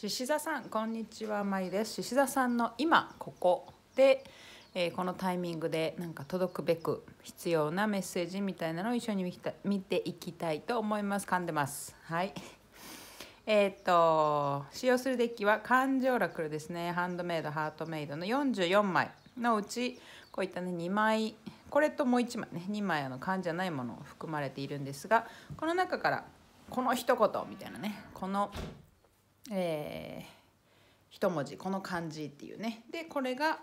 獅子座さんこんにちはまゆです獅子座さんの今ここで、えー、このタイミングでなんか届くべく必要なメッセージみたいなのを一緒に見ていきたいと思います噛んでますはい えっ、ー、と使用するデッキは感情ラクルですねハンドメイドハートメイドの44枚のうちこういったね2枚これともう1枚ね2枚あの缶じゃないものを含まれているんですがこの中からこの一言みたいなねこのえー、1文字この漢字っていうねでこれが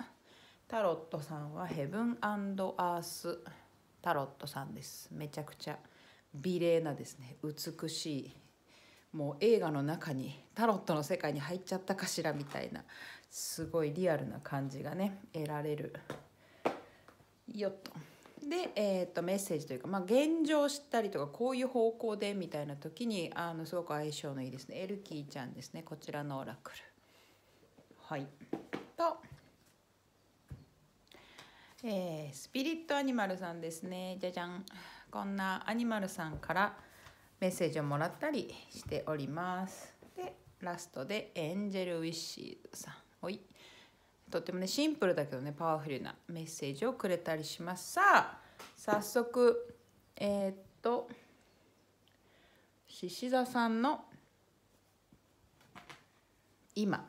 タロットさんはヘブンアースタロットさんですめちゃくちゃ美麗なですね美しいもう映画の中にタロットの世界に入っちゃったかしらみたいなすごいリアルな感じがね得られるよっと。で、えーと、とメッセージというか、まあ、現状を知ったりとかこういう方向でみたいな時にあのすごく相性のいいですねエルキーちゃんですねこちらのオラクル。はい、と、えー、スピリットアニマルさんですねじゃじゃんこんなアニマルさんからメッセージをもらったりしております。でラストでエンジェルウィッシーさん。おいとってもねシンプルだけどねパワフルなメッセージをくれたりしますさあ早速えー、っと獅子座さんの今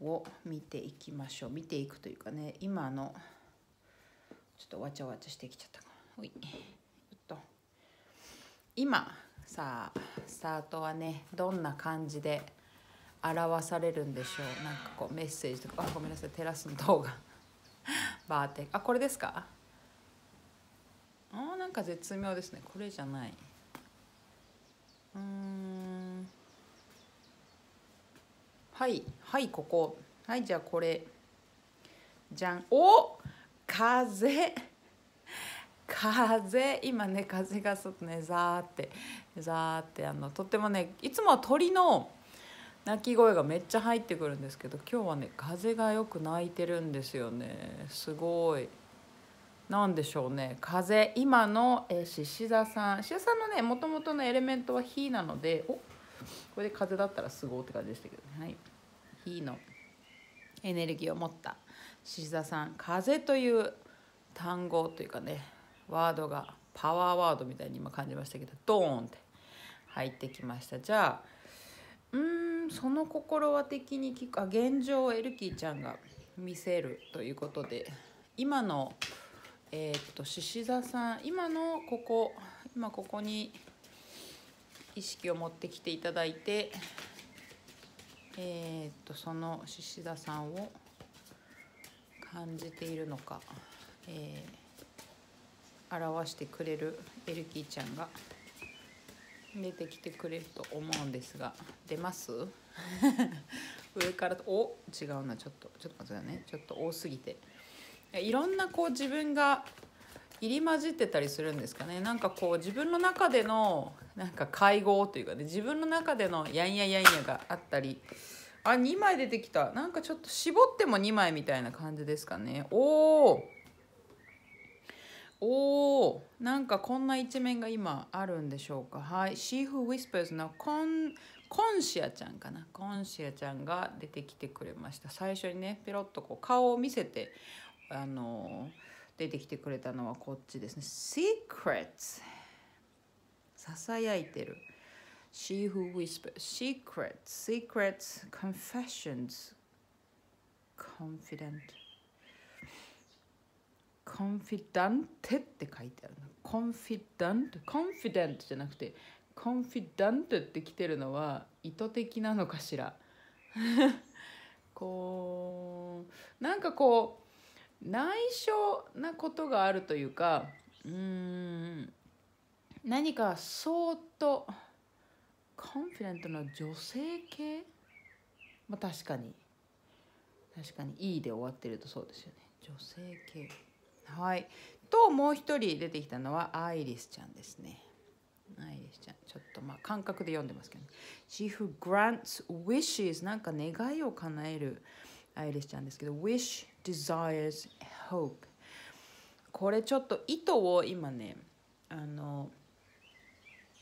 を見ていきましょう見ていくというかね今のちょっとわちゃわちゃしてきちゃったかと今さあスタートはねどんな感じで表されるんでしょうなんかこうメッセージとかあごめんなさいテラスの動画バーテンあこれですかなんか絶妙ですねこれじゃないうんはいはいここはいじゃあこれじゃんお風風今ね風がとねザーってザーってあのとってもねいつもは鳥の鳴き声がめっちゃ入ってくるんですけど今日はね風がよく鳴いてるんですよねすごい。何でしょうね風今の、えー、座さんし座さんのねもともとのエレメントは火なのでおこれで風だったらすごいって感じでしたけどね、はい、火のエネルギーを持った獅子座さん風という単語というかねワードがパワーワードみたいに今感じましたけどドーンって入ってきましたじゃあうんその心は的に聞くあ現状をエルキーちゃんが見せるということで今のえー、っと獅子座さん今のここ今ここに意識を持ってきていただいてえー、っとその獅子座さんを感じているのか、えー、表してくれるエルキーちゃんが出てきてくれると思うんですが出ます 上からとお違うなちょっとちょっと待ってねちょっと多すぎて。いろんなこう自分が入り混じってたりするんですかねなんかこう自分の中でのなんか会合というかね自分の中でのやんややんやがあったりあ2枚出てきたなんかちょっと絞っても2枚みたいな感じですかねおおおなんかこんな一面が今あるんでしょうかはいシーフ・ウィスパーズのコンコンシアちゃんかなコンシアちゃんが出てきてくれました最初にねペロッとこう顔を見せてあの出てきてくれたのはこっちですね。ささやいてる。s h フ who whispers.Secrets, secrets, c o n f e s s コンフィダンテって書いてあるコンフィダンテコンフィデントじゃなくてコンフィダンテって来てるのは意図的なのかしら。こうなんかこう。内緒なことがあるというかうん何か相当コンフィデントな女性系まあ確かに確かに「E」で終わってるとそうですよね女性系はいともう一人出てきたのはアイリスちゃんですねアイリスちゃんちょっとまあ感覚で読んでますけどね「She who grants wishes」なんか願いを叶えるアイリスちゃんですけど「wish」desires hope これちょっと意図を今ねあの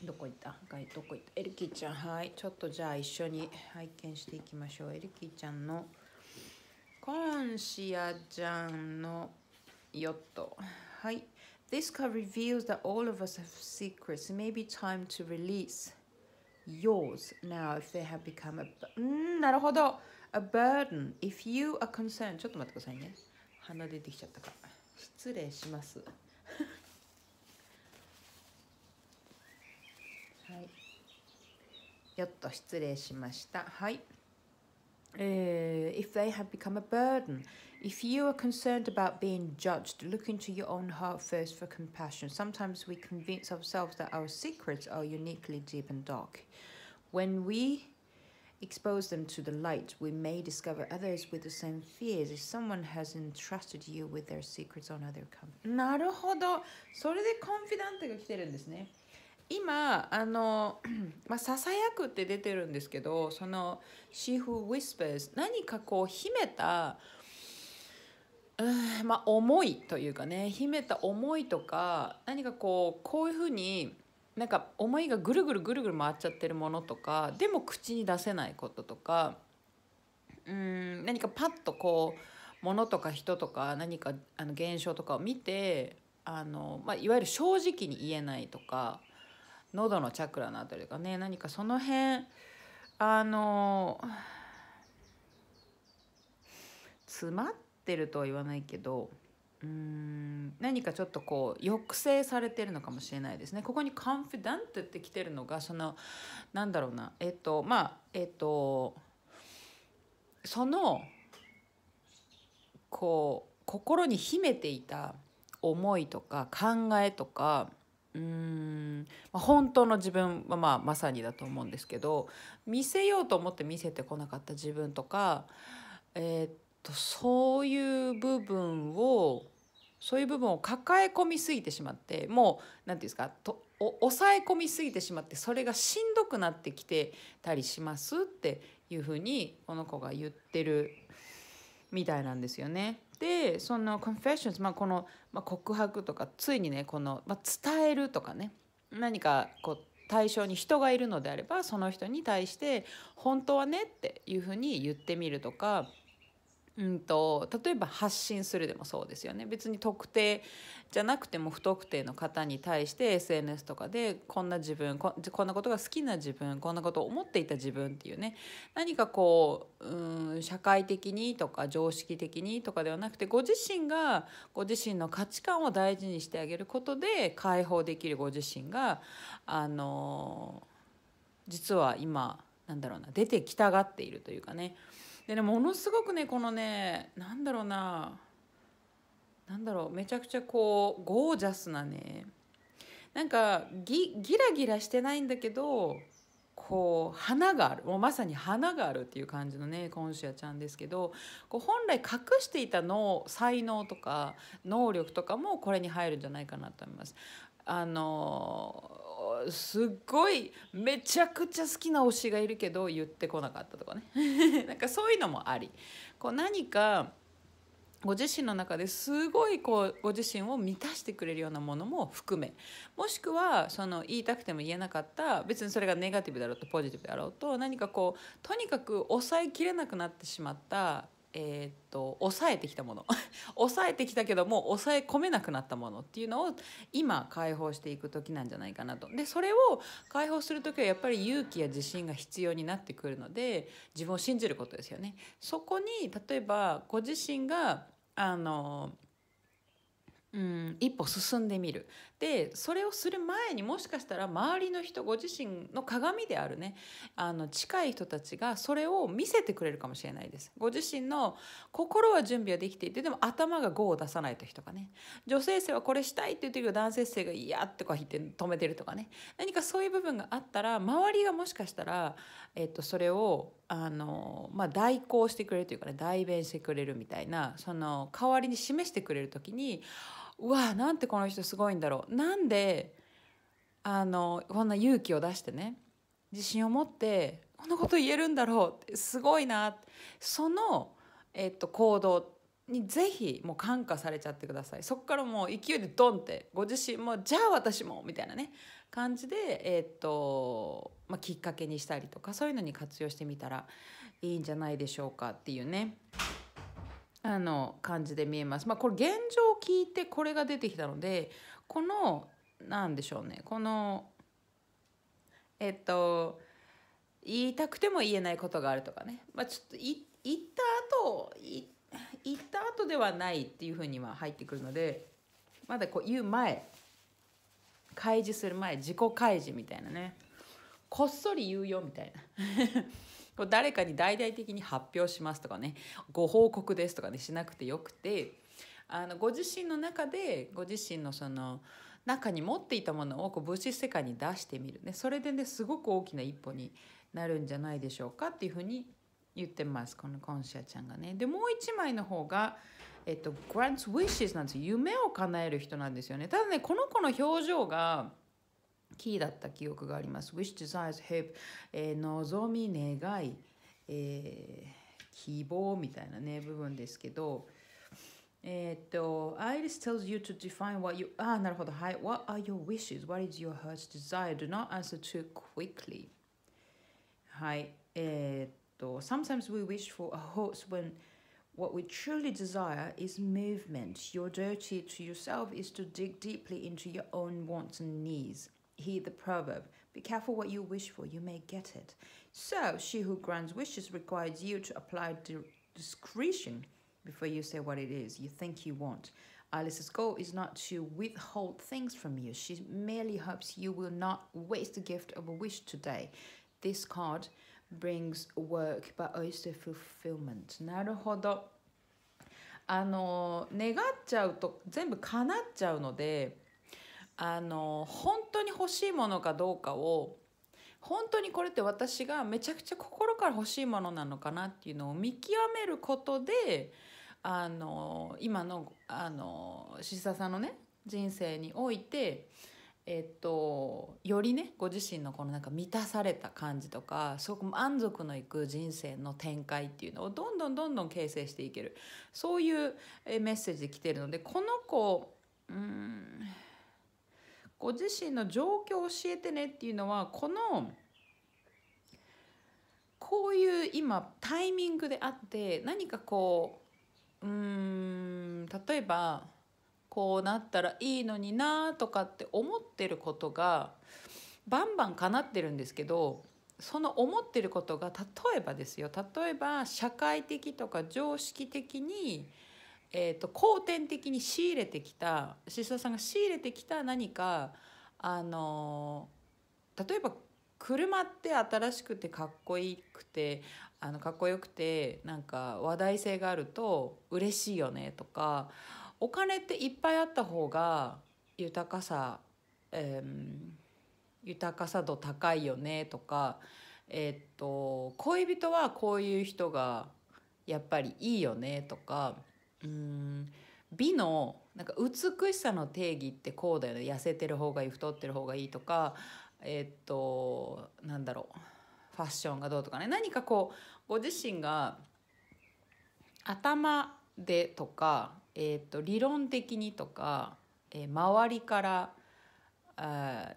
どこ行ったどこ行ったエルキーちゃんはいちょっとじゃあ一緒に拝見していきましょうエルキーちゃんのコンシアちゃんのヨットはい This card reveals that all of us have secrets. Maybe time to release yours now if they have become a... うんなるほど a burden if you are concerned ちょっと待ってくださいね鼻出てきちゃったか失礼します はいよっと失礼しましたはいえー、if they have become a burden if you are concerned about being judged look into your own heart first for compassion sometimes we convince ourselves that our secrets are uniquely deep and dark when we expose them to the light, we may discover others with the same fears if someone has entrusted you with their secrets on other company. なるほど。それでコンフィダンテが来てるんですね。今あの、まあ、ささやくって出てるんですけどその「She Who Whispers」何かこう秘めたうんまあ思いというかね秘めた思いとか何かこうこういうふうになんか思いがぐるぐるぐるぐる回っちゃってるものとかでも口に出せないこととかうん何かパッとこうものとか人とか何かあの現象とかを見てあの、まあ、いわゆる正直に言えないとか喉のチャクラのあたりとかね何かその辺あの詰まってるとは言わないけど。うん何かちょっとこう抑制されてるのかもしれないですねここに「コンフィダント」って来てるのがそのなんだろうなえっ、とまあえっ、とそのこう心に秘めていた思いとか考えとかうん、まあ、本当の自分はまあまさにだと思うんですけど見せようと思って見せてこなかった自分とかえっ、ととそういう部分をそういう部分を抱え込みすぎてしまってもう何て言うんですかと抑え込みすぎてしまってそれがしんどくなってきてたりしますっていうふうにこの子が言ってるみたいなんですよね。でそのコンフェッション o まあ、この、まあ、告白とかついにねこの、まあ、伝えるとかね何かこう対象に人がいるのであればその人に対して「本当はね」っていうふうに言ってみるとかうんと、例えば発信するでもそうですよね別に特定じゃなくても不特定の方に対して SNS とかでこんな自分こんなことが好きな自分こんなことを思っていた自分っていうね何かこううん社会的にとか常識的にとかではなくてご自身がご自身の価値観を大事にしてあげることで解放できるご自身があの実は今なんだろうな出てきたがっているというかね。でねものすごくねこのねなんだろうななんだろうめちゃくちゃこうゴージャスなねなんかギギラギラしてないんだけどこう花があるもうまさに花があるっていう感じのねコンシアちゃんですけどこう本来隠していたの才能とか能力とかもこれに入るんじゃないかなと思います。あのすっごいめちゃくちゃ好きな推しがいるけど言ってこなかったとかね なんかそういうのもありこう何かご自身の中ですごいこうご自身を満たしてくれるようなものも含めもしくはその言いたくても言えなかった別にそれがネガティブだろうとポジティブだろうと何かこうとにかく抑えきれなくなってしまったえー、っと抑えてきたもの 抑えてきたけども抑え込めなくなったものっていうのを今解放していく時なんじゃないかなとでそれを解放する時はやっぱり勇気や自信が必要になってくるので自分を信じることですよねそこに例えばご自身があのうん、一歩進んでみるでそれをする前にもしかしたら周りの人ご自身の鏡であるねあの近い人たちがそれを見せてくれるかもしれないですご自身の心は準備はできていてでも頭が5を出さない時とかね女性性はこれしたいって言ってるけど男性性が「いや」とか言って止めてるとかね何かそういう部分があったら周りがもしかしたら、えっと、それをあの、まあ、代行してくれるというかね代弁してくれるみたいなその代わりに示してくれる時に「うわなんてこの人すごいんだろうなんであのこんな勇気を出してね自信を持ってこんなこと言えるんだろうってすごいなその、えっと、行動にぜひもう感化されちゃってくださいそこからもう勢いでドンってご自身もじゃあ私もみたいなね感じで、えっとまあ、きっかけにしたりとかそういうのに活用してみたらいいんじゃないでしょうかっていうね。あの感じで見えます。まあ、これ現状を聞いてこれが出てきたのでこの何でしょうねこのえっと言いたくても言えないことがあるとかね、まあ、ちょっと言った後言った後ではないっていうふうには入ってくるのでまだこう言う前開示する前自己開示みたいなねこっそり言うよみたいなこれ誰かに大々的に発表しますとかねご報告ですとかねしなくてよくてあのご自身の中でご自身のその中に持っていたものをこう物質世界に出してみるねそれでねすごく大きな一歩になるんじゃないでしょうかっていうふうに言ってますこのコンシアちゃんがね。でもう一枚の方がえっと、Grant's Wishes なんです夢を叶える人なんですよね。ただね、この子の表情が、キーだった記憶があります。Wish, desires, hope、えー、望み、願い、えー、希望みたいなね、部分ですけど、えー、っと、Iris eh, eh, tells you to define what you, あ、なるほど、はい。What ah, are your wishes? What is your heart's desire? Do not answer too quickly. はい。えー、っと、Sometimes eh, we wish for a horse when What we truly desire is movement. Your duty to yourself is to dig deeply into your own wants and needs heed the proverb Be careful what you wish for, you may get it. So, she who grants wishes requires you to apply discretion before you say what it is you think you want. Alice's goal is not to withhold things from you, she merely hopes you will not waste the gift of a wish today. This card brings work but also fulfillment. なるほど。あの願っちゃうと全部叶っちゃうのであの本当に欲しいものかどうかを本当にこれって私がめちゃくちゃ心から欲しいものなのかなっていうのを見極めることであの今のあのしささんのね人生において、えっと、よりねご自身のこのなんか満たされた感じとかすごく満足のいく人生の展開っていうのをどんどんどんどん形成していけるそういうメッセージで来てるのでこの子うん。ご自身の状況を教えてねっていうのはこのこういう今タイミングであって何かこううん例えばこうなったらいいのになとかって思ってることがバンバン叶ってるんですけどその思ってることが例えばですよ例えば社会的とか常識的にえーと、後天的に仕入れてきた宍戸さんが仕入れてきた何かあの例えば車って新しくてかっこよくてあのかっこよくてなんか話題性があると嬉しいよねとかお金っていっぱいあった方が豊かさ、えー、豊かさ度高いよねとか、えー、っと恋人はこういう人がやっぱりいいよねとか。美のなんか美しさの定義ってこうだよね痩せてる方がいい太ってる方がいいとかえっとなんだろうファッションがどうとかね何かこうご自身が頭でとか、えっと理論的にとか、えー、周りから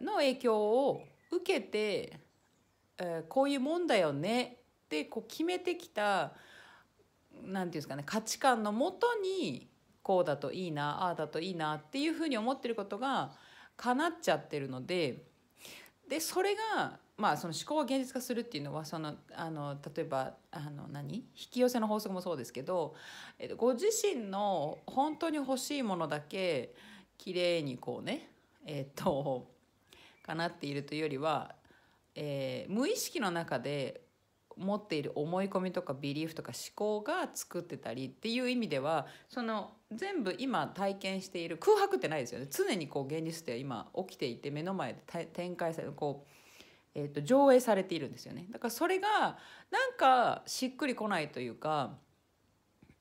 の影響を受けて、えー、こういうもんだよねってこう決めてきた何て言うんですかね価値観のもとにこうだといいなああだといいなっていうふうに思ってることが叶っちゃってるのででそれが、まあ、その思考を現実化するっていうのはそのあの例えばあの何引き寄せの法則もそうですけど、えっと、ご自身の本当に欲しいものだけ綺麗にこうねえっと叶っているというよりは、えー、無意識の中で持っている思い込みとかビリーフとか思考が作ってたりっていう意味ではその全部今体験している空白ってないですよね常にこう現実って今起きていて目の前で展開されるこう、えー、と上映されているんですよねだからそれがなんかしっくりこないというか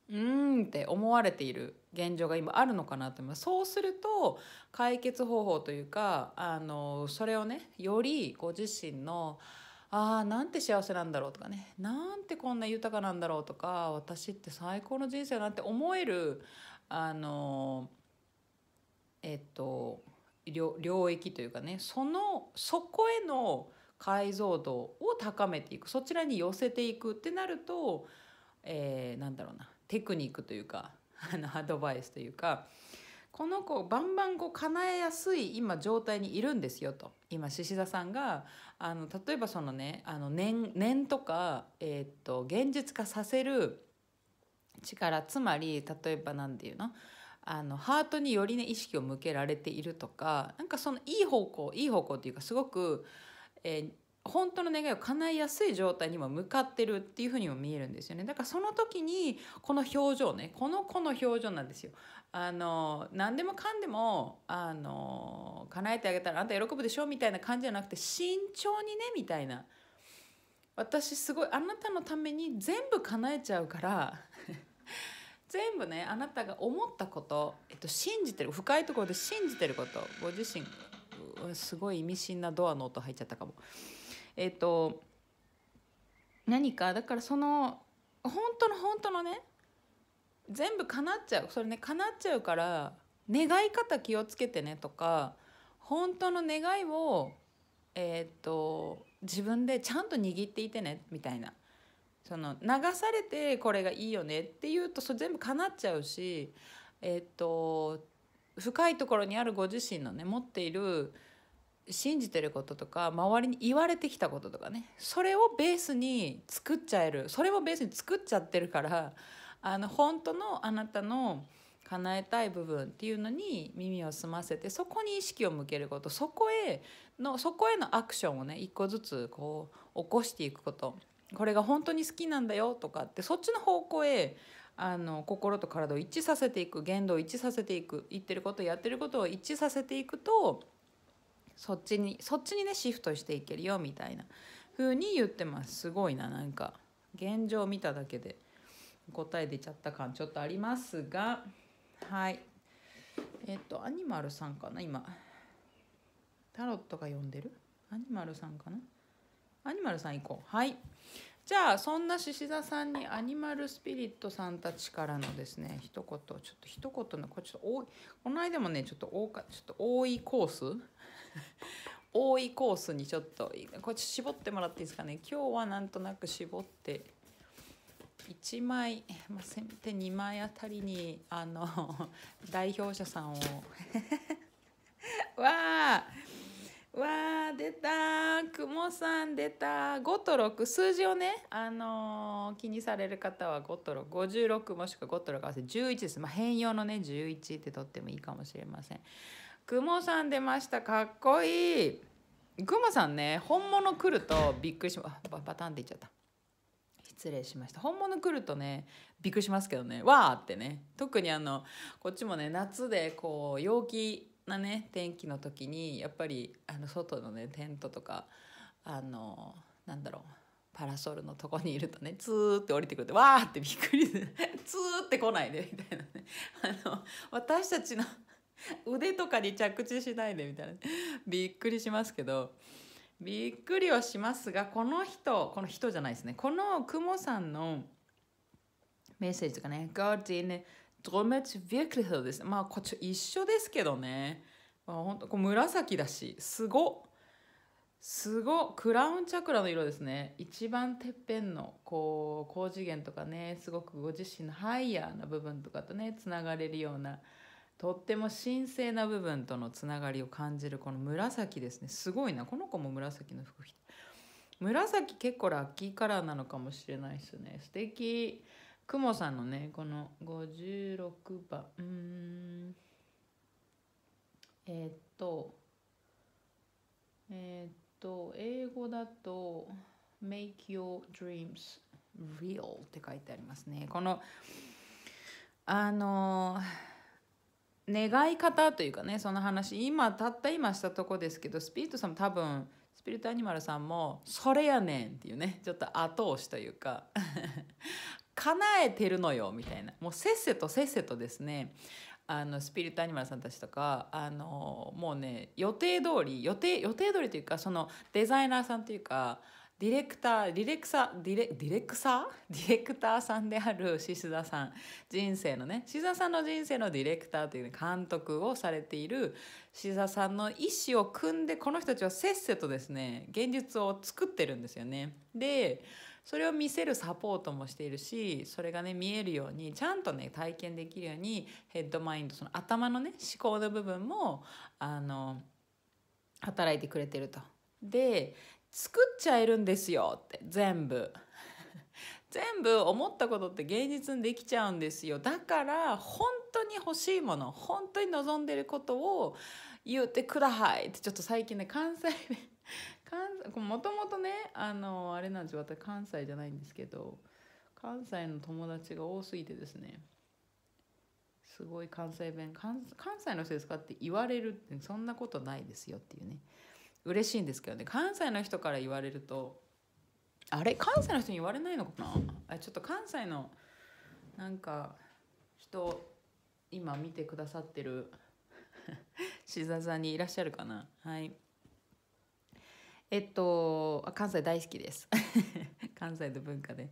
うーんって思われている現状が今あるのかなと思いますそうすると解決方法というかあのそれをねよりご自身のああなんて幸せなんだろうとかねなんてこんな豊かなんだろうとか私って最高の人生なんて思えるあのえっと領域というかねそのそこへの解像度を高めていくそちらに寄せていくってなると、えー、なんだろうなテクニックというかあのアドバイスというかこの子バンバンこう叶えやすい今状態にいるんですよと今獅子座さんがあの例えばそのねあの念念とか、えー、っと現実化させる力つまり例えば何て言うのあのハートによりね意識を向けられているとかなんかそのいい方向いい方向っていうかすごく、え本当の願いを叶いやすい状態にも向かってるっていうふうにも見えるんですよねだからその時にこの表情ねこの子の表情なんですよあの何でもかんでもあの叶えてあげたらあんた喜ぶでしょみたいな感じじゃなくて慎重にねみたいな私すごいあなたのために全部叶えちゃうから 全部ねあなたが思ったこと、えっと、信じてる深いところで信じてることご自身すごい意味深なドアの音入っちゃったかも。えっ、ー、と何かだからその本当の本当のね全部叶っちゃうそれね叶っちゃうから願い方気をつけてねとか本当の願いをえっ、ー、と自分でちゃんと握っていてねみたいなその流されてこれがいいよねっていうとそれ全部叶っちゃうしえっ、と深いところにあるご自身のね持っている信じてることとか周りに言われてきたこととかねそれをベースに作っちゃえるそれをベースに作っちゃってるからあの本当のあなたの叶えたい部分っていうのに耳を澄ませてそこに意識を向けることそこへのそこへのアクションをね一個ずつこう起こしていくことこれが本当に好きなんだよとかってそっちの方向へあの心と体を一致させていく言動を一致させていく言ってることやってることを一致させていくとそっちにそっちにねシフトしていけるよみたいな風に言ってますすごいななんか現状見ただけで答え出ちゃった感ちょっとありますがはいえっ、とアニマルさんかな今タロットが読んでるアニマルさんかなアニマルさん行こうはいじゃあそんな獅子座さんにアニマルスピリットさんたちからのですね一言ちょっと一言のこれちょっと多いこの間もねちょっと多かちょっと多いコース 多いコースにちょっとこっち絞ってもらっていいですかね今日はなんとなく絞って1枚、まあ、せめて2枚あたりにあの 代表者さんを わあわあ出たくもさん出た5と6数字をね、あのー、気にされる方は5と656もしくは5と6合わせて11です、まあ、変容のね11ってとってもいいかもしれません。くもさん出ましたかっこいいくモさんね本物来るとびっくりしますババタンって言っちゃった失礼しました本物来るとねびっくりしますけどねわーってね特にあのこっちもね夏でこう陽気なね天気の時にやっぱりあの外のねテントとかあのなんだろうパラソルのとこにいるとねツーって降りてくるとわーってびっくりツーって来ないでみたいなねあの私たちの腕とかに着地しないでみたいなびっくりしますけどびっくりはしますがこの人この人じゃないですねこのクモさんのメッセージとかね God in d r o m m e t Wirklichkeit ですまあこっち一緒ですけどね、まあ、ほんとこう紫だしすごすごクラウンチャクラの色ですね一番てっぺんのこう高次元とかねすごくご自身のハイヤーな部分とかとねつながれるようなとっても神聖な部分とのつながりを感じるこの紫ですねすごいなこの子も紫の服着て紫結構ラッキーカラーなのかもしれないですね素敵くもさんのねこの56番うんえー、っとえー、っと英語だと Make your dreams real って書いてありますねこのあのー願い方というかねその話今たった今したとこですけどスピリットさんも多分スピリットアニマルさんも「それやねん」っていうねちょっと後押しというか 叶えてるのよみたいなもうせっせとせっせとですねあのスピリットアニマルさんたちとかあのもうね予定通り予定予定通りというかそのデザイナーさんというかディレクター、ディレクサ、ディレ、ディレクサディレクターさんであるシスザさん、人生のね、シザさんの人生のディレクターという、ね、監督をされているシザさんの意思を組んで、この人たちはせっせとですね、現実を作ってるんですよね。で、それを見せるサポートもしているし、それがね、見えるように、ちゃんとね、体験できるように、ヘッドマインド、その頭のね、思考の部分も、あの、働いてくれてると。で作っちゃえるんですよって全部 全部思ったことって現実にできちゃうんですよだから本当に欲しいもの本当に望んでることを言うてくださいってちょっと最近ね関西弁もともとねあのあれなんですよ私関西じゃないんですけど関西の友達が多すぎてですねすごい関西弁関西の人ですかって言われるってそんなことないですよっていうね嬉しいんですけどね関西の人から言われるとあれ関西の人に言われないのかなあちょっと関西のなんか人今見てくださってるしざざにいらっしゃるかなはいえっと関西大好きです 関西の文化で、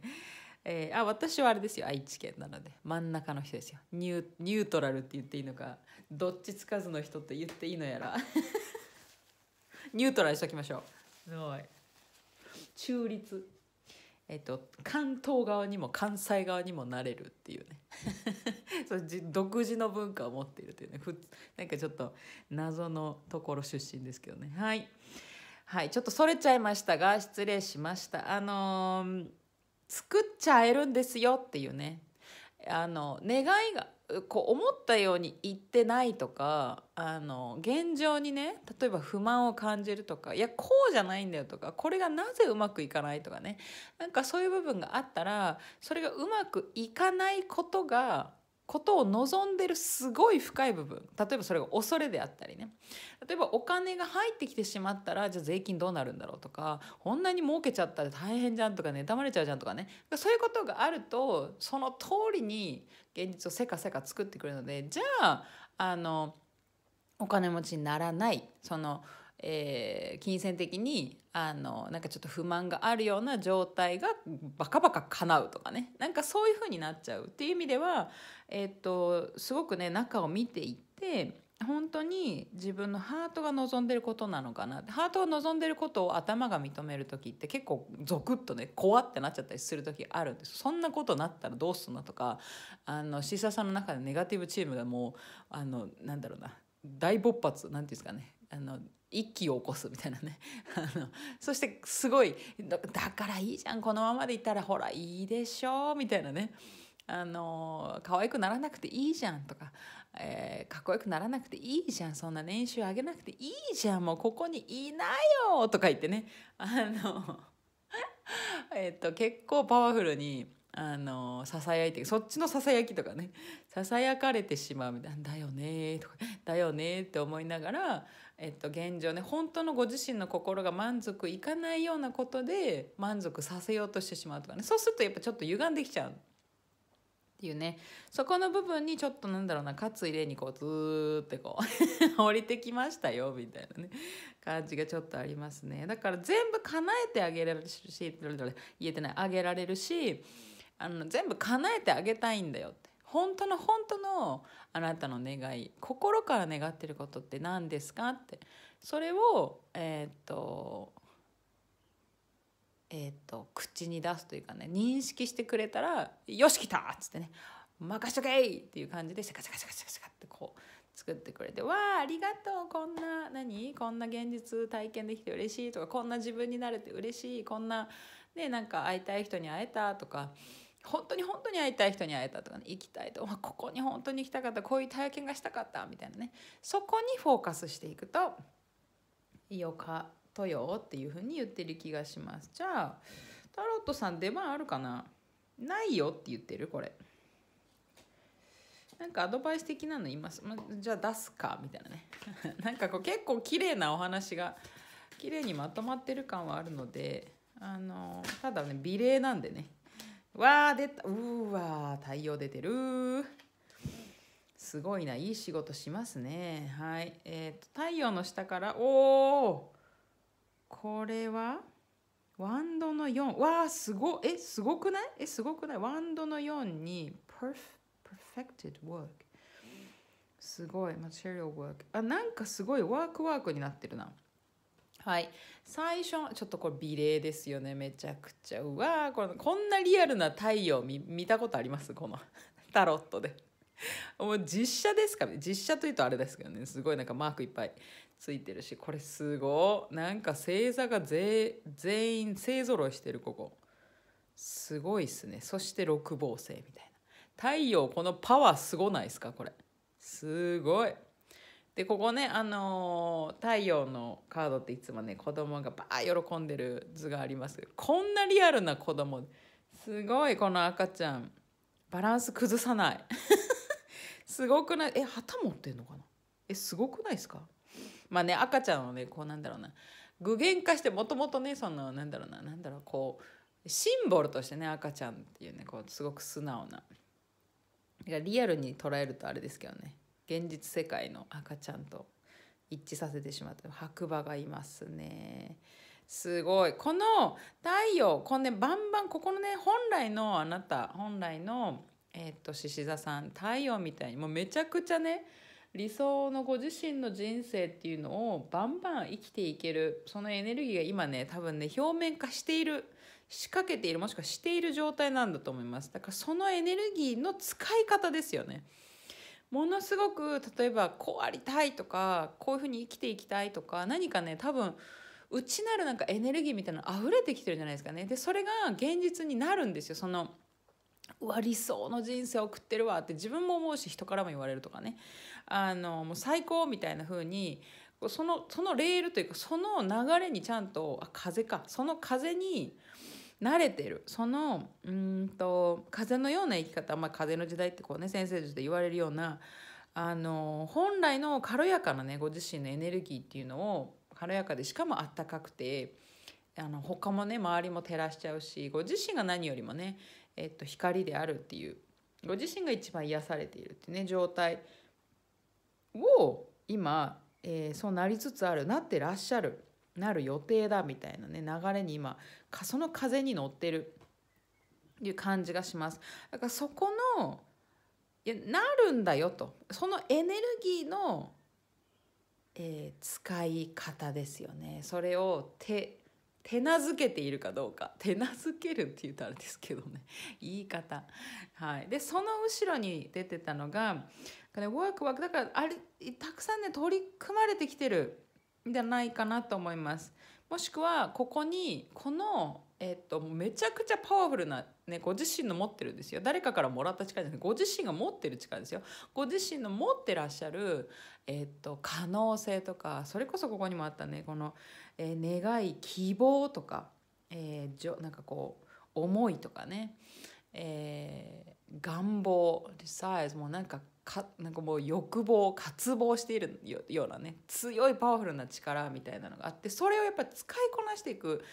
えー、あ私はあれですよ愛知県なので真ん中の人ですよニュニュートラルって言っていいのかどっちつかずの人って言っていいのやらニュートラルしときましょうすごい中立えっと関東側にも関西側にもなれるっていうね そ独自の文化を持っているというねふなんかちょっと謎のところ出身ですけどねはいはいちょっとそれちゃいましたが失礼しましたあのー、作っちゃえるんですよっていうねあの願いがこう思ったように言ってないとかあの現状にね例えば不満を感じるとかいやこうじゃないんだよとかこれがなぜうまくいかないとかねなんかそういう部分があったらそれがうまくいかないことがことを望んでるすごい深い部分例えばそれが恐れであったりね例えばお金が入ってきてしまったらじゃあ税金どうなるんだろうとかこんなに儲けちゃったら大変じゃんとか妬まれちゃうじゃんとかねそういうことがあるとその通りに現実をせかせか作ってくるのでじゃああのお金持ちにならないその、えー、金銭的にあのなんかちょっと不満があるような状態がバカバカ叶うとかねなんかそういうふうになっちゃうっていう意味ではえっと、すごくね中を見ていって本当に自分のハートが望んでることなのかなハートが望んでることを頭が認める時って結構ゾクッとね怖ってなっちゃったりする時あるんですそんなことなったらどうすんのとかあのシーさんの中でネガティブチームがもうあのなんだろうな大勃発なんていうんですかねあの一気を起こすみたいなね あのそしてすごいだからいいじゃんこのままでいたらほらいいでしょうみたいなねあの可愛くならなくていいじゃんとか、えー、かっこよくならなくていいじゃんそんな年収上げなくていいじゃんもうここにいなよとか言ってねあの えっと結構パワフルに。あの囁いてそっちのささやきとかねささやかれてしまうみたいな「だよね」とか「だよね」って思いながら、えっと、現状ね本当のご自身の心が満足いかないようなことで満足させようとしてしまうとかねそうするとやっぱちょっと歪んできちゃうっていうねそこの部分にちょっとなんだろうな勝つ入れにこうずーってこう 降りてきましたよみたいなね感じがちょっとありますねだから全部叶えてあげられるし言えてないあげられるしあの全部叶えてあげたいんだよって本当の本当のあなたの願い心から願ってることって何ですかってそれをえー、っとえーと、口に出すというかね認識してくれたら「よし来た!」っつってね「任しとけい!」っていう感じでシャカシャカシャカシャカシャカってこう作ってくれて「わあありがとうこんな何こんな現実体験できて嬉しい」とか「こんな自分になれて嬉しい」こんなねなんか会いたい人に会えたとか。本当に本当に会いたい人に会えたとかね行きたいとここに本当に行きたかったこういう体験がしたかったみたいなねそこにフォーカスしていくとよかとよっていうふうに言ってる気がしますじゃあタロットさん出番あるかなないよって言ってるこれなんかアドバイス的なの言います、ま、じゃあ出すかみたいなねなんかこう結構綺麗なお話が綺麗にまとまってる感はあるのであのただね美麗なんでねわー出たうーわー太陽出てるすごいないい仕事しますねはいえっ、ー、と太陽の下からおおこれはワンドの4。わあ、すごえ、すごくないえ、すごくないワンドの4に perf perfected work。すごい、material work。あ、なんかすごいワークワークになってるな。はい。最初、ちょっとこれ美麗ですよね。めちゃくちゃ。うわあ、ここんなリアルな太陽見見たことありますこのタロットで。もう実写ですかね実写というとあれですけどねすごいなんかマークいっぱいついてるしこれすごなんか星座が全員勢ぞろいしてるここすごいっすねそして六芒星みたいな太陽このパワーすごないですかこれすごいでここねあのー、太陽のカードっていつもね子供がバー喜んでる図がありますけどこんなリアルな子供すごいこの赤ちゃんバランス崩さない すごくないえ旗持ってんのかなえすごくないですかまあね赤ちゃんをねこうなんだろうな具現化してもともとねそのなんだろうななんだろうこうシンボルとしてね赤ちゃんっていうねこうすごく素直なリアルに捉えるとあれですけどね現実世界の赤ちゃんと一致させてしまった白馬がいますね。すごいこの太陽このねバンバンここのね本来のあなた本来のえっと獅子座さん太陽みたいにもうめちゃくちゃね理想のご自身の人生っていうのをバンバン生きていけるそのエネルギーが今ね多分ね表面化している仕掛けているもしくはしている状態なんだと思いますだからそのエネルギーの使い方ですよねものすごく例えばこうありたいとかこういうふうに生きていきたいとか何かね多分内なるなんかエネルギーみたいなの溢れてきてるんじゃないですかねでそれが現実になるんですよそのうわ理想の人生送ってるわって自分も思うし人からも言われるとかねあのもう最高みたいな風にそのそのレールというかその流れにちゃんとあ風かその風に慣れてるそのうんと風のような生き方、まあ、風の時代ってこうね先生ちで言われるようなあの本来の軽やかなねご自身のエネルギーっていうのを軽やかでしかもあったかくて。あの他もね周りも照らしちゃうしご自身が何よりもねえっと、光であるっていうご自身が一番癒されているっていうね状態を今、えー、そうなりつつあるなってらっしゃるなる予定だみたいなね流れに今その風に乗ってるっていう感じがします。だからそこのいやなるんだよとそのエネルギーの、えー、使い方ですよねそれを手手なずけているかどうか手なずけるって言うとあれですけどね 言い方はいでその後ろに出てたのがねワークワークだからあれたくさんね取り組まれてきてるんじゃないかなと思いますもしくはここにこのえっと、めちゃくちゃパワフルな、ね、ご自身の持ってるんですよ誰かからもらった力じゃなくてご自身が持ってる力ですよご自身の持ってらっしゃる、えっと、可能性とかそれこそここにもあったねこの、えー、願い希望とか、えー、じょなんかこう思いとかね、えー、願望 d e s i e s もうなんかかなんかもう欲望渇望しているようなね強いパワフルな力みたいなのがあってそれをやっぱ使いこなしていく、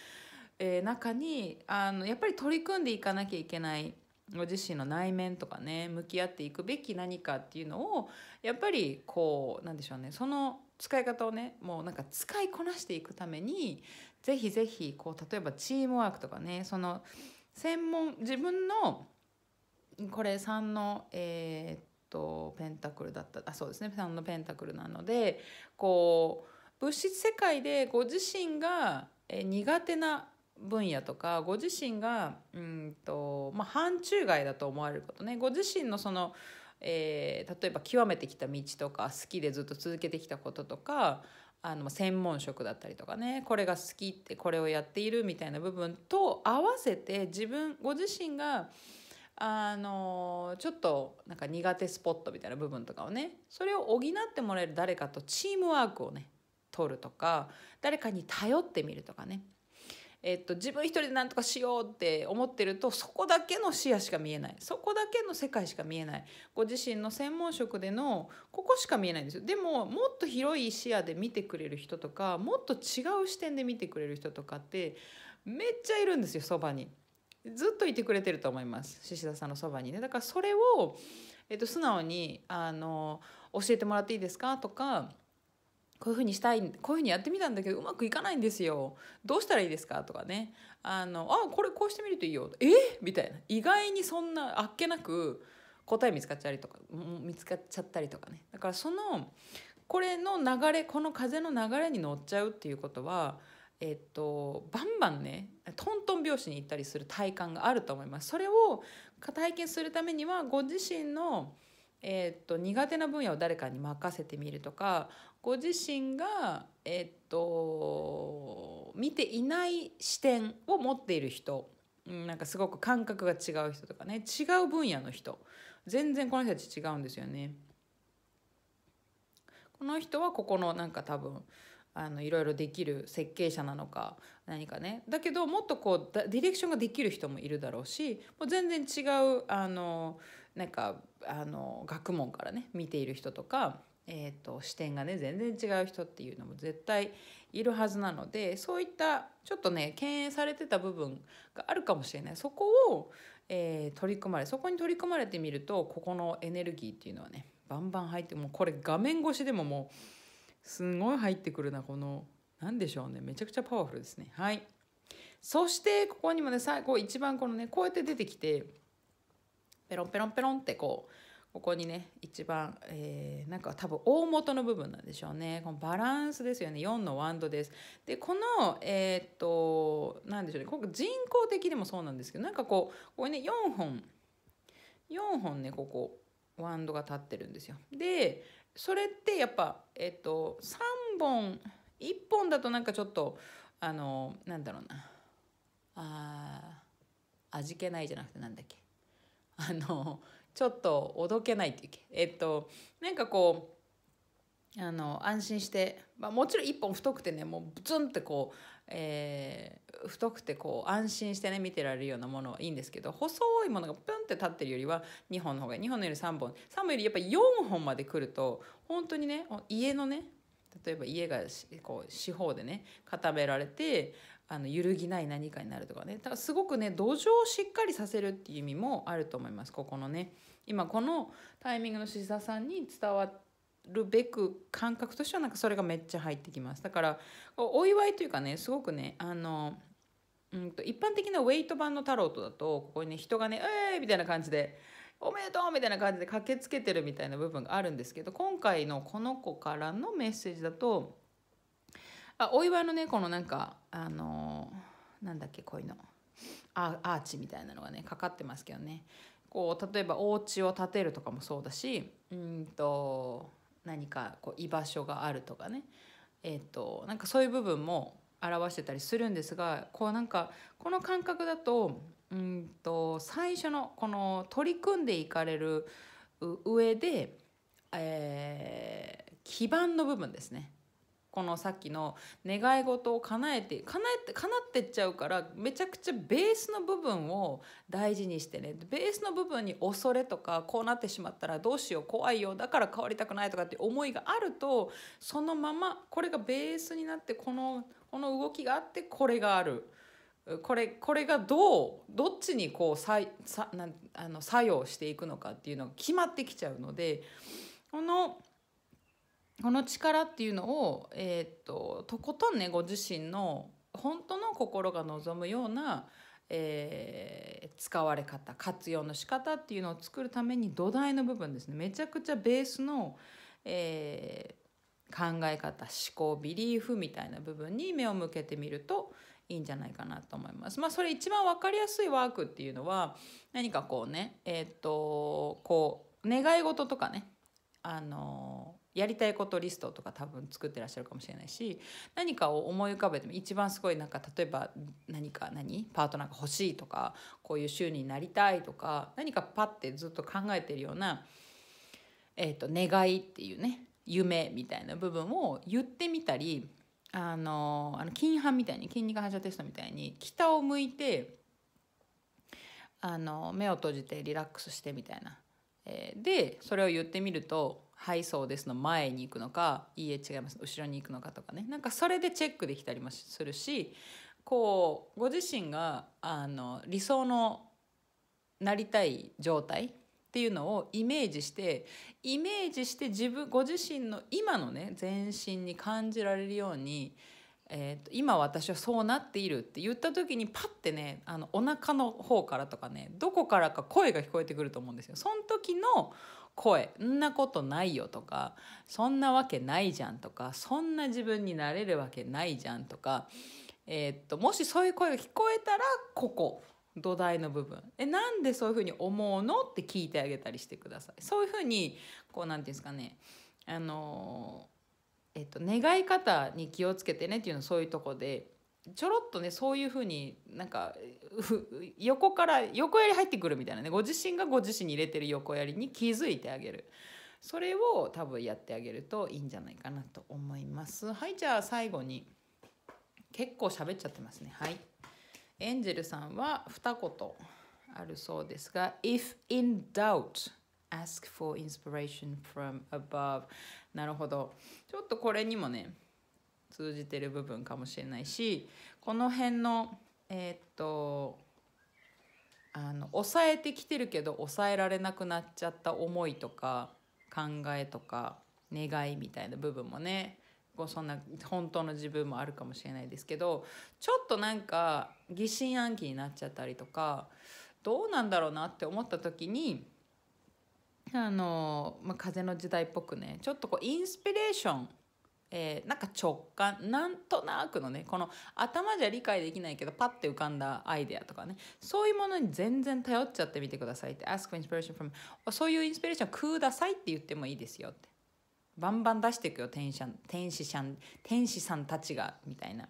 えー、中にあのやっぱり取り組んでいかなきゃいけない。ご自身の内面とかね向き合っていくべき何かっていうのをやっぱりこうなんでしょうねその使い方をねもうなんか使いこなしていくためにぜひぜひこう例えばチームワークとかねその専門自分のこれ3のえー、っとペンタクルだったあそうですね3のペンタクルなのでこう物質世界でご自身が苦手な分野とかご自身がうんと、まあ、範疇外だと思われることねご自身のその、えー、例えば極めてきた道とか好きでずっと続けてきたこととかあの専門職だったりとかねこれが好きってこれをやっているみたいな部分と合わせて自分ご自身があのちょっとなんか苦手スポットみたいな部分とかをねそれを補ってもらえる誰かとチームワークをね取るとか誰かに頼ってみるとかねえっと、自分一人で何とかしようって思ってるとそこだけの視野しか見えないそこだけの世界しか見えないご自身の専門職でのここしか見えないんですよでももっと広い視野で見てくれる人とかもっと違う視点で見てくれる人とかってめっちゃいるんですよそばに。ずっといてくれてると思います獅子田さんのそばにね。だからそれを、えっと、素直にあの教えてもらっていいですかとかこういうふうにしたいこういうふうにやってみたんだけどうまくいかないんですよどうしたらいいですかとかねあのあこれこうしてみるといいよえみたいな意外にそんなあっけなく答え見つかっちゃったりとか見つかっちゃったりとかねだからそのこれの流れこの風の流れに乗っちゃうっていうことはえっと、バンバンねトントン拍子に行ったりする体感があると思いますそれを体験するためにはご自身の、えっと、苦手な分野を誰かに任せてみるとかご自身が、えっと、見ていない視点を持っている人なんかすごく感覚が違う人とかね違う分野の人全然この人たち違うんですよね。この人はここのなんか多分あのいろいろできる設計者なのか何かねだけどもっとこうディレクションができる人もいるだろうしもう全然違うあのなんかあの学問からね見ている人とかえーと、視点がね全然違う人っていうのも絶対いるはずなのでそういったちょっとね敬遠されてた部分があるかもしれないそこを、えー、取り組まれそこに取り組まれてみるとここのエネルギーっていうのはねバンバン入ってもうこれ画面越しでももうすんごい入ってくるなこの何でしょうねめちゃくちゃパワフルですねはいそしてここにもね最後一番このねこうやって出てきてペロンペロンペロンってこうここにね一番、えー、なんか多分大元の部分なんでしょうねこのバランスですよね4のワンドです。でこのえー、っと何でしょうねここ人工的でもそうなんですけどなんかこうこれね4本4本ねここワンドが立ってるんですよ。でそれってやっぱえー、っと3本1本だとなんかちょっとあのなんだろうなあ味気ないじゃなくてなんだっけあのちょっとおどけないっていうけえっとなんかこうあの安心して、まあ、もちろん1本太くてねもうツンってこう、えー、太くてこう安心してね見てられるようなものはいいんですけど細いものがプンって立ってるよりは2本の方がいい2本より3本3本よりやっぱり4本まで来ると本当にね家のね例えば家がこう四方でね固められてあの揺るぎない何かになるとかねだからすごくね土壌をしっかりさせるっていう意味もあると思いますここのね今このタイミングの子座さんに伝わるべく感覚としてはなんかそれがめっちゃ入ってきますだからお祝いというかねすごくねあのうんと一般的なウェイト版のタロットだとここにね人がね「えー!」みたいな感じで「おめでとう!」みたいな感じで駆けつけてるみたいな部分があるんですけど今回のこの子からのメッセージだとあお祝いのねこのなんかあのなんだっけこういうのアーチみたいなのがねかかってますけどねこう例えばお家を建てるとかもそうだしうんと何かこう居場所があるとかね、えーと、なんかそういう部分も表してたりするんですがこうなんかこの感覚だとうんと最初のこの取り組んでいかれる上で、えー、基盤の部分ですねこのさっきの願い事を叶えて叶えて叶ってっちゃうからめちゃくちゃベースの部分を大事にしてねベースの部分に恐れとかこうなってしまったらどうしよう怖いよだから変わりたくないとかって思いがあるとそのままこれがベースになってこのこの動きがあってこれがある。これこれがどうどっちにこうささなあの作用していくのかっていうのが決まってきちゃうのでこのこの力っていうのを、えー、っととことんねご自身の本当の心が望むような、えー、使われ方活用の仕方っていうのを作るために土台の部分ですねめちゃくちゃベースの、えー、考え方思考ビリーフみたいな部分に目を向けてみるといいんじゃないかなと思います。まあ、それ一番分かりやすいワークっていうのは何かこうねえっ、ー、とこう願い事とかねあのやりたいことリストとか多分作ってらっしゃるかもしれないし何かを思い浮かべても一番すごいなんか例えば何か何パートナーが欲しいとかこういう収入になりたいとか何かパッてずっと考えてるような、えー、と願いっていうね夢みたいな部分を言ってみたりあのあの筋反みたいに筋肉反射テストみたいに北を向いてあの目を閉じてリラックスしてみたいな。でそれを言ってみるとはいそうです」の前に行くのか「いいえ違います」後ろに行くのかとかねなんかそれでチェックできたりもするしこうご自身があの理想のなりたい状態っていうのをイメージしてイメージして自分ご自身の今のね全身に感じられるように、えーと、今私はそうなっているって言った時にパッてねあのお腹の方からとかねどこからか声が聞こえてくると思うんですよ。その時の声んなことないよとかそんなわけないじゃんとかそんな自分になれるわけないじゃんとか、えー、っともしそういう声が聞こえたらここ土台の部分えなんでそういうふうに思うのって聞いてあげたりしてくださいそういうふうにこう何て言うんですかねあのえっと願い方に気をつけてねっていうのはそういうとこでちょろっとねそういうふうになんか横から横やり入ってくるみたいなねご自身がご自身に入れてる横やりに気づいてあげるそれを多分やってあげるといいんじゃないかなと思いますはいじゃあ最後に結構喋っちゃってますねはいエンジェルさんは二言あるそうですが「If in doubt ask for inspiration from above」なるほどちょっとこれにもね通じてる部分かもしれないしこの辺のえー、っとあの抑えてきてるけど抑えられなくなっちゃった思いとか考えとか願いみたいな部分もねそんな本当の自分もあるかもしれないですけどちょっとなんか疑心暗鬼になっちゃったりとかどうなんだろうなって思った時にあの、まあ、風の時代っぽくねちょっとこうインスピレーションえー、なんか直感なんとなくのねこの頭じゃ理解できないけどパッて浮かんだアイデアとかねそういうものに全然頼っちゃってみてくださいって Ask for inspiration from そういうインスピレーションくださいって言ってもいいですよってバンバン出していくよ天使天使さん天使さんたちがみたいな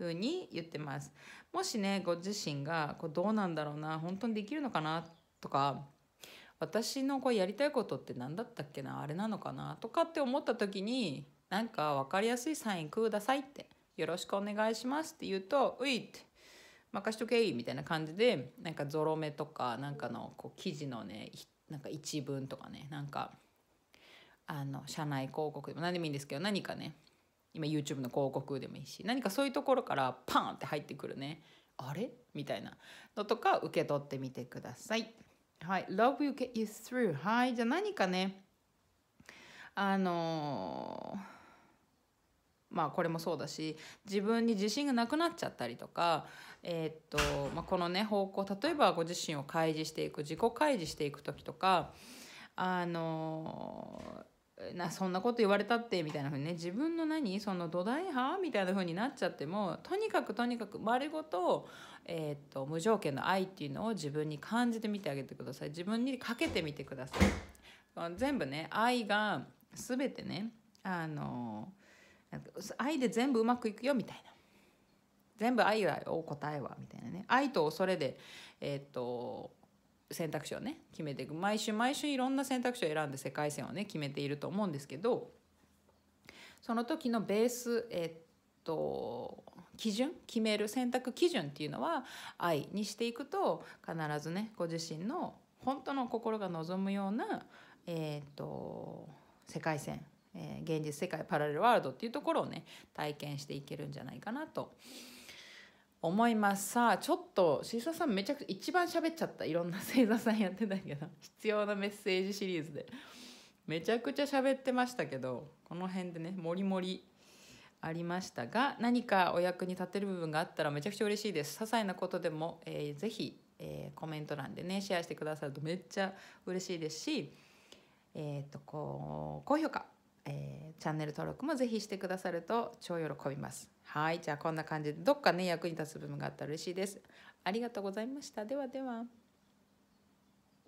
うに言ってますもしねご自身がこうどうなんだろうな本当にできるのかなとか私のこうやりたいことって何だったっけなあれなのかなとかって思った時になんか分かりやすいサインくださいってよろしくお願いしますって言うと「うい!」って「任しとけい!」みたいな感じでなんかゾロ目とかなんかのこう記事のねなんか一文とかねなんかあの社内広告でも何でもいいんですけど何かね今 YouTube の広告でもいいし何かそういうところからパンって入ってくるねあれみたいなのとか受け取ってみてください。はい。Love will get you through. はい。じゃあ何かね、あのーまあ、これもそうだし自分に自信がなくなっちゃったりとか、えー、っとまあ、このね方向例えばご自身を開示していく自己開示していく時とかあのなそんなこと言われたってみたいな風にね自分の何その土台派みたいな風になっちゃってもとにかくとにかく丸ごと,、えー、っと無条件の愛っていうのを自分に感じてみてあげてください自分にかけてみてください全部ね愛が全てねあのーなんか愛で全部うまくいくよみたいな全部愛を答えはみたいなね愛と恐れでえー、っと選択肢をね決めていく毎週毎週いろんな選択肢を選んで世界線をね決めていると思うんですけどその時のベースえー、っと基準決める選択基準っていうのは愛にしていくと必ずねご自身の本当の心が望むような、えー、っと世界線えー、現実世界パラレルワールドっていうところをね体験していけるんじゃないかなと思いますさあちょっとしーさんめちゃくちゃ一番喋っちゃったいろんな星座さんやってたけど必要なメッセージシリーズでめちゃくちゃ喋ってましたけどこの辺でねもりもりありましたが何かお役に立てる部分があったらめちゃくちゃ嬉しいです些細なことでも、えー、ぜひ、えー、コメント欄でねシェアしてくださるとめっちゃ嬉しいですしえっ、ー、とこう高評価えー、チャンネル登録もぜひしてくださると超喜びます。はい。じゃあこんな感じで、どっかね、役に立つ部分があったら嬉しいです。ありがとうございました。ではでは。